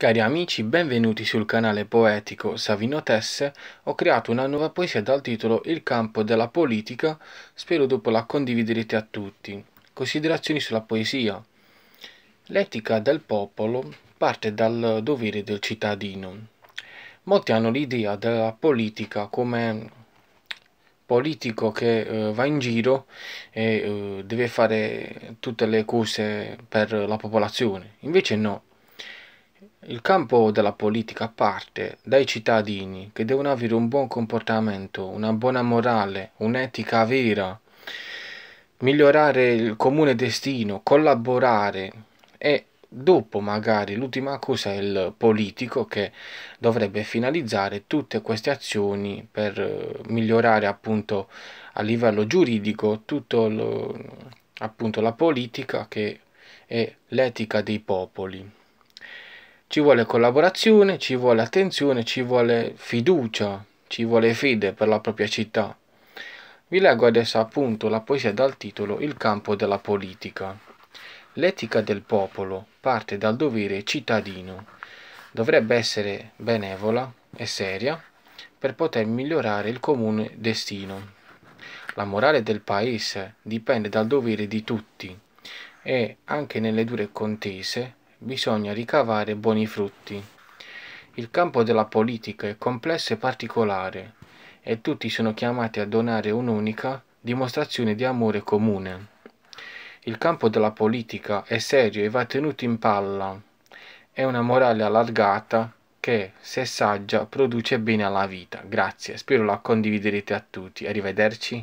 Cari amici, benvenuti sul canale poetico Savino Tesse. Ho creato una nuova poesia dal titolo Il campo della politica, spero dopo la condividerete a tutti. Considerazioni sulla poesia. L'etica del popolo parte dal dovere del cittadino. Molti hanno l'idea della politica come politico che eh, va in giro e eh, deve fare tutte le cose per la popolazione. Invece no il campo della politica parte dai cittadini che devono avere un buon comportamento, una buona morale, un'etica vera, migliorare il comune destino, collaborare e dopo magari l'ultima cosa è il politico che dovrebbe finalizzare tutte queste azioni per eh, migliorare appunto a livello giuridico tutto lo, appunto la politica che è l'etica dei popoli. Ci vuole collaborazione, ci vuole attenzione, ci vuole fiducia, ci vuole fede per la propria città. Vi leggo adesso appunto la poesia dal titolo Il campo della politica. L'etica del popolo parte dal dovere cittadino. Dovrebbe essere benevola e seria per poter migliorare il comune destino. La morale del paese dipende dal dovere di tutti e anche nelle dure contese bisogna ricavare buoni frutti. Il campo della politica è complesso e particolare e tutti sono chiamati a donare un'unica dimostrazione di amore comune. Il campo della politica è serio e va tenuto in palla. È una morale allargata che, se saggia, produce bene alla vita. Grazie, spero la condividerete a tutti. Arrivederci.